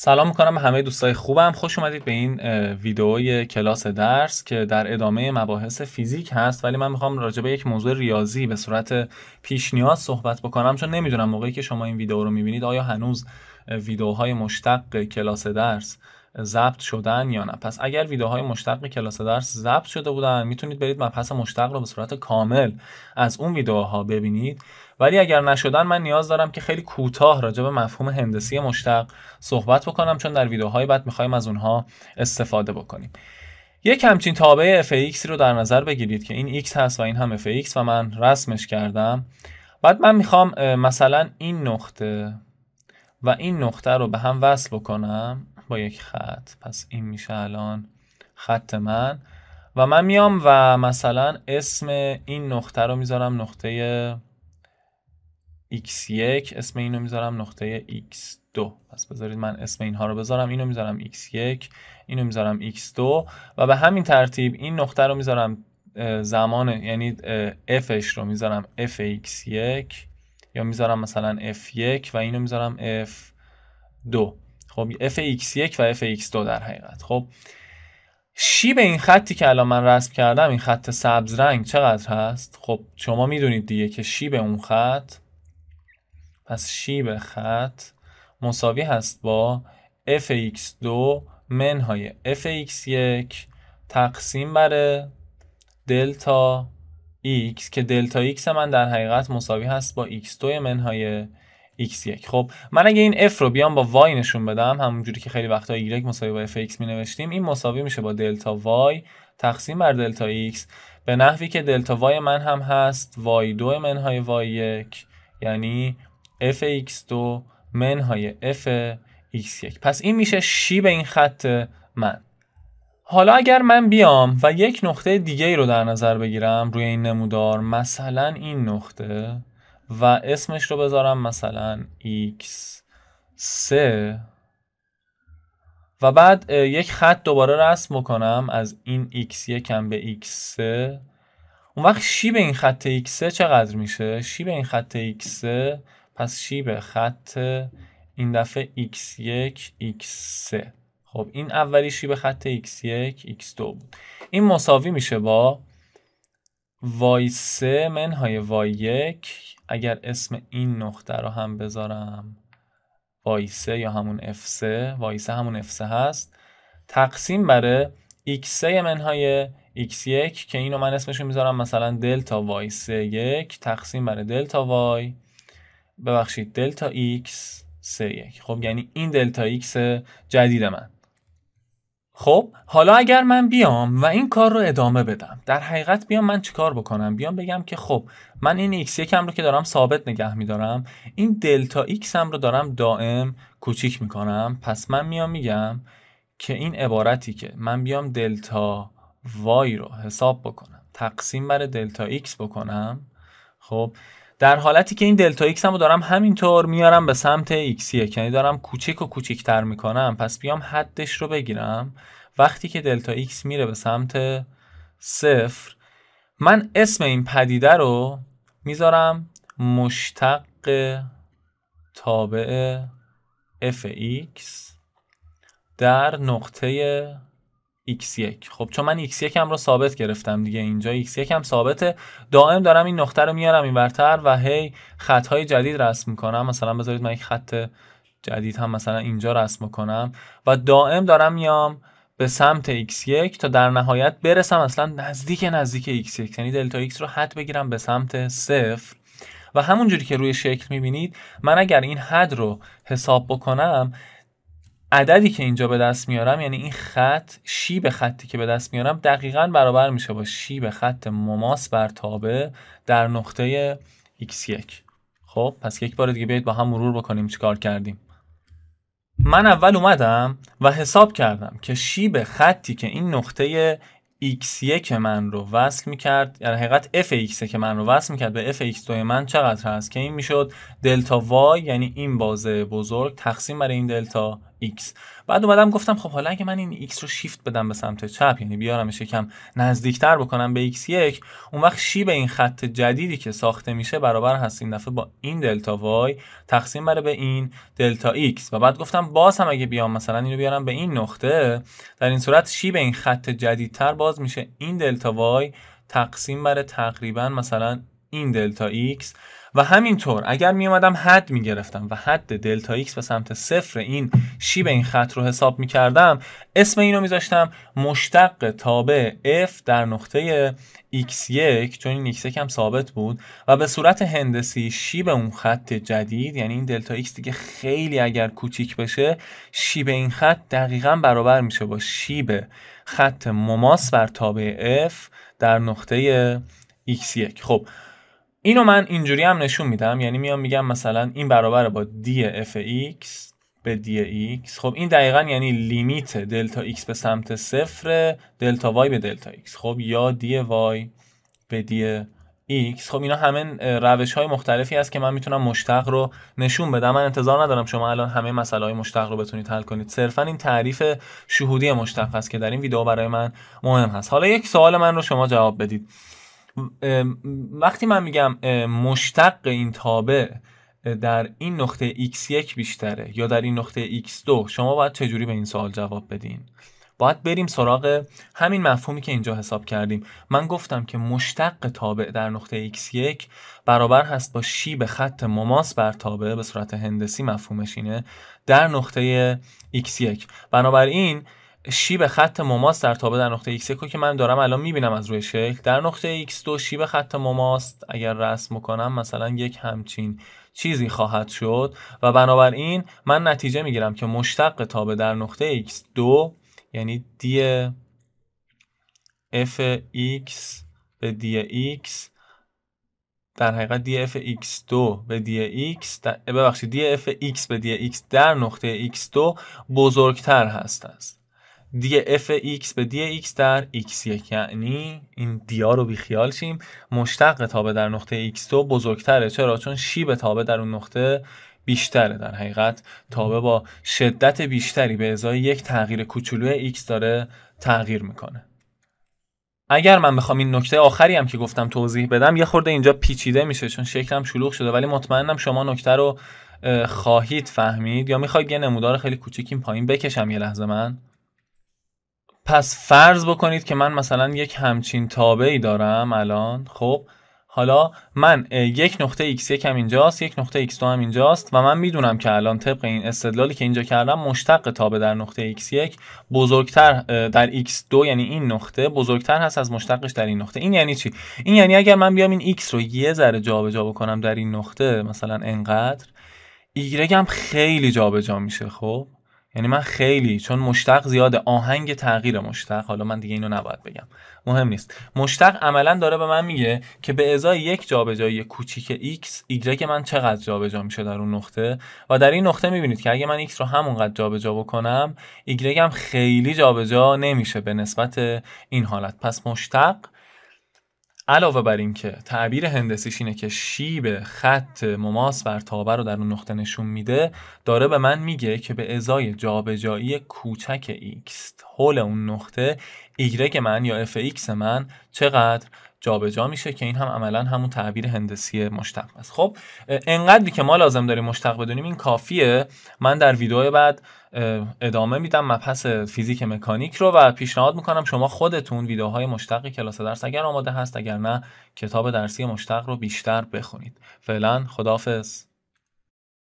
سلام میکنم همه دوستای خوبم خوش اومدید به این ویدئوی کلاس درس که در ادامه مباحث فیزیک هست ولی من میخوام راجع به یک موضوع ریاضی به صورت پیش نیاز صحبت بکنم چون نمیدونم موقعی که شما این ویدئو رو میبینید آیا هنوز ویدئوهای مشتق کلاس درس ضبط شدن یا نه پس اگر ویدیوهای مشتق کلاس درس ضبط شده بودن میتونید برید مبحث مشتق رو به صورت کامل از اون ویدیوها ببینید ولی اگر نشدن من نیاز دارم که خیلی کوتاه راجع به مفهوم هندسی مشتق صحبت بکنم چون در ویدیوهای بعد میخوایم از اونها استفاده بکنیم یک همچین تابع fx رو در نظر بگیرید که این x هست و این هم fx و من رسمش کردم بعد من میخوام مثلا این نقطه و این نقطه رو به هم وصل بکنم با یک خط پس این میشه الان خط من و من میام و مثلا اسم این نقطه رو میذارم نقطه x1 اسم اینو میذارم نقطه x2 پس بذارید من اسم اینها رو بذارم اینو میذارم x1 اینو میذارم x2 و به همین ترتیب این نقطه رو میذارم زمان یعنی fش رو میذارم fx1 یا میذارم مثلا f1 و اینو میذارم f2 خب FX1 و FX2 در حقیقت خب به این خطی که الان من رسم کردم این خط سبز رنگ چقدر هست خب شما میدونید دیگه که شیب اون خط پس شیب خط مساوی هست با fx2 منهای fx1 تقسیم بر دلتا x که دلتا x من در حقیقت مساوی هست با x2 منهای x1 خب من اگه این f رو بیام با y نشون بدم همونجوری که خیلی وقتا y مساوی با fx می نوشتیم این مساوی میشه با دلتا y تقسیم بر دلتا x به نحوی که دلتا y من هم هست y2 منهای y1 یعنی fx2 منهای f x1 پس این میشه شیب این خط من حالا اگر من بیام و یک نقطه دیگه ای رو در نظر بگیرم روی این نمودار مثلا این نقطه و اسمش رو بذارم مثلا x3 و بعد یک خط دوباره رسم بکنم از این x1 هم به x3 اون وقت شیب این خط x3 چقدر میشه؟ شیب این خط x3 پس شیب خط این دفعه x1 x3 خب این اولی شیب خط x1 x2 بود این مساوی میشه با وای سه منهای وای یک اگر اسم این نقطه رو هم بذارم وای سه یا همون اف سه وای سه همون اف سه هست تقسیم بره x سه منهای x یک که اینو من اسمشو میذارم مثلا دلتا وای سه یک تقسیم بره دلتا وای ببخشید دلتا x سه یک خب یعنی این دلتا x جدید من خب حالا اگر من بیام و این کار رو ادامه بدم در حقیقت بیام من چیکار بکنم بیام بگم که خب من این x یکم رو که دارم ثابت نگه میدارم این دلتا x هم رو دارم دائم کوچیک میکنم پس من میام میگم که این عبارتی که من بیام دلتا y رو حساب بکنم تقسیم بر دلتا x بکنم خب در حالتی که این دلتا ایکس هم دارم همینطور میارم به سمت ایکس یک یعنی دارم کوچک و کوچکتر میکنم پس بیام حدش رو بگیرم وقتی که دلتا ایکس میره به سمت صفر من اسم این پدیده رو میذارم مشتق تابع اف ایکس در نقطه x1 خب چون من x1 هم رو ثابت گرفتم دیگه اینجا x1 هم ثابته دائم دارم این نقطه رو میارم اینورتر و هی خطهای جدید رسم میکنم مثلا بذارید من یک خط جدید هم مثلا اینجا رسم کنم و دائم دارم میام به سمت x1 تا در نهایت برسم اصلا نزدیک نزدیک x1 یعنی دلتا x رو حد بگیرم به سمت صفر و همونجوری که روی شکل میبینید من اگر این حد رو حساب بکنم عددی که اینجا به دست میارم یعنی این خط شیب خطی که به دست میارم دقیقا برابر میشه با شیب خط مماس بر تابه در نقطه x1 خب پس یک بار دیگه بیاید با هم مرور بکنیم چیکار کردیم من اول اومدم و حساب کردم که شیب خطی که این نقطه x1 من رو وصل میکرد در یعنی حقیقت Fx که من رو وصل میکرد به Fx2 من چقدر هست که این میشد دلتا y یعنی این بازه بزرگ تقسیم برای این دلتا x بعد اومدم گفتم خب حالا اگه من این x رو شیفت بدم به سمت چپ یعنی بیارمش یکم نزدیکتر بکنم به x1 اون وقت شیب این خط جدیدی که ساخته میشه برابر هست این دفعه با این دلتا y تقسیم بره به این دلتا x و بعد گفتم باز هم اگه بیام مثلا اینو بیارم به این نقطه در این صورت شیب این خط جدیدتر باز میشه این دلتا y تقسیم بر تقریبا مثلا این دلتا x و همینطور اگر می اومدم حد می گرفتم و حد دلتا ایکس به سمت صفر این شیب این خط رو حساب می کردم اسم اینو میذاشتم مشتق تابع f در نقطه x1 چون این x1 هم ثابت بود و به صورت هندسی شیب اون خط جدید یعنی این دلتا x دیگه خیلی اگر کوچیک بشه شیب این خط دقیقا برابر میشه با شیب خط مماس بر تابع f در نقطه x1 خب اینو من اینجوری هم نشون میدم یعنی میام میگم مثلا این برابر با دی اف ایکس به دی ایکس خب این دقیقا یعنی لیمیت دلتا ایکس به سمت صفر دلتا وای به دلتا ایکس خب یا دی وای به دی ایکس خب اینا همه روش های مختلفی هست که من میتونم مشتق رو نشون بدم من انتظار ندارم شما الان همه مسئله های مشتق رو بتونید حل کنید صرفا این تعریف شهودی مشتق هست که در این ویدیو برای من مهم هست حالا یک سوال من رو شما جواب بدید وقتی من میگم مشتق این تابع در این نقطه x1 بیشتره یا در این نقطه x2 شما باید چجوری به این سوال جواب بدین باید بریم سراغ همین مفهومی که اینجا حساب کردیم من گفتم که مشتق تابع در نقطه x1 برابر هست با شیب خط مماس بر تابع به صورت هندسی مفهومش اینه در نقطه x1 بنابراین شیب خط مماس در تابه در نقطه x1 که من دارم الان میبینم از روی شکل در نقطه x2 شیب خط مماس اگر رسم کنم مثلا یک همچین چیزی خواهد شد و بنابراین من نتیجه میگیرم که مشتق تابه در نقطه x2 یعنی دی f x به دی x در حقیقت دی اف ایکس 2 به دی x ببخشید دی f ایکس به دی x در نقطه x2 بزرگتر هست است دی اف ایکس به دی ایکس در ایکس یک یعنی این دیا رو بیخیال شیم مشتق تابه در نقطه ایکس دو بزرگتره چرا چون شیب تابه در اون نقطه بیشتره در حقیقت تابه با شدت بیشتری به ازای یک تغییر کوچولو ایکس داره تغییر میکنه اگر من بخوام این نکته آخری هم که گفتم توضیح بدم یه خورده اینجا پیچیده میشه چون شکلم شلوغ شده ولی مطمئنم شما نکته رو خواهید فهمید یا میخواید یه نمودار خیلی کوچیک پایین بکشم یه لحظه من پس فرض بکنید که من مثلا یک همچین تابه ای دارم الان خب حالا من یک نقطه x1 هم اینجاست یک نقطه x2 هم اینجاست و من میدونم که الان طبق این استدلالی که اینجا کردم مشتق تابه در نقطه x1 بزرگتر در x2 یعنی این نقطه بزرگتر هست از مشتقش در این نقطه این یعنی چی این یعنی اگر من بیام این x رو یه ذره جابجا بکنم در این نقطه مثلا انقدر y هم خیلی جابجا میشه خب یعنی من خیلی چون مشتق زیاده آهنگ تغییر مشتق حالا من دیگه اینو نباید بگم مهم نیست مشتق عملا داره به من میگه که به ازای یک جابجایی کوچیک x y من چقدر جابجا میشه در اون نقطه و در این نقطه میبینید که اگه من x رو همونقدر جابجا بکنم y هم خیلی جابجا نمیشه به نسبت این حالت پس مشتق علاوه بر اینکه تعبیر هندسیش اینه که شیب خط مماس بر تابه رو در اون نقطه نشون میده داره به من میگه که به ازای جابجایی کوچک x هول اون نقطه y من یا Fx من چقدر جابجا جا میشه که این هم عملا همون تعبیر هندسی مشتق است خب انقدری که ما لازم داریم مشتق بدونیم این کافیه من در ویدیو بعد ادامه میدم مبحث فیزیک مکانیک رو و پیشنهاد میکنم شما خودتون ویدیوهای مشتق کلاس درس اگر آماده هست اگر نه کتاب درسی مشتق رو بیشتر بخونید فعلا خداحافظ